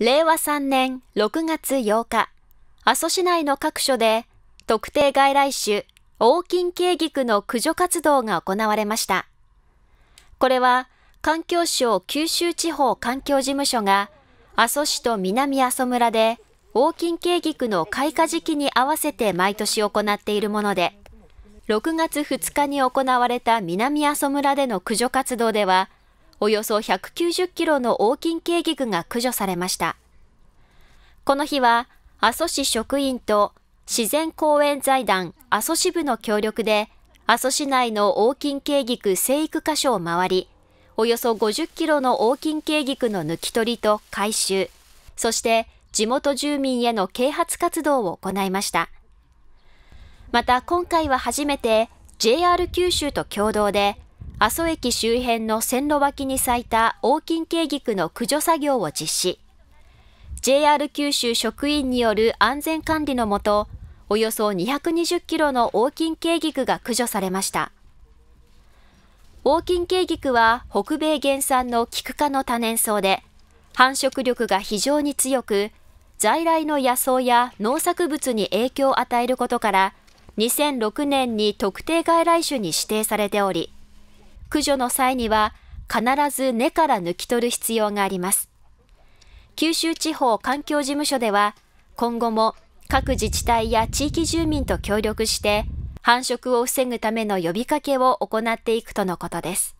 令和3年6月8日、阿蘇市内の各所で特定外来種、黄金慶菊の駆除活動が行われました。これは環境省九州地方環境事務所が阿蘇市と南阿蘇村で黄金慶菊の開花時期に合わせて毎年行っているもので、6月2日に行われた南阿蘇村での駆除活動では、およそ190キロの黄金ケーギが駆除されました。この日は、阿蘇市職員と自然公園財団阿蘇支部の協力で、阿蘇市内の黄金ケーギ生育箇所を回り、およそ50キロの黄金ケーギの抜き取りと回収、そして地元住民への啓発活動を行いました。また今回は初めて JR 九州と共同で阿蘇駅周辺の線路脇に咲いた黄金渓菊の駆除作業を実施。JR 九州職員による安全管理のもと、およそ220キロの黄金渓菊が駆除されました。黄金渓菊は北米原産の菊科の多年草で、繁殖力が非常に強く、在来の野草や農作物に影響を与えることから、2006年に特定外来種に指定されており、駆除の際には必ず根から抜き取る必要があります。九州地方環境事務所では今後も各自治体や地域住民と協力して繁殖を防ぐための呼びかけを行っていくとのことです。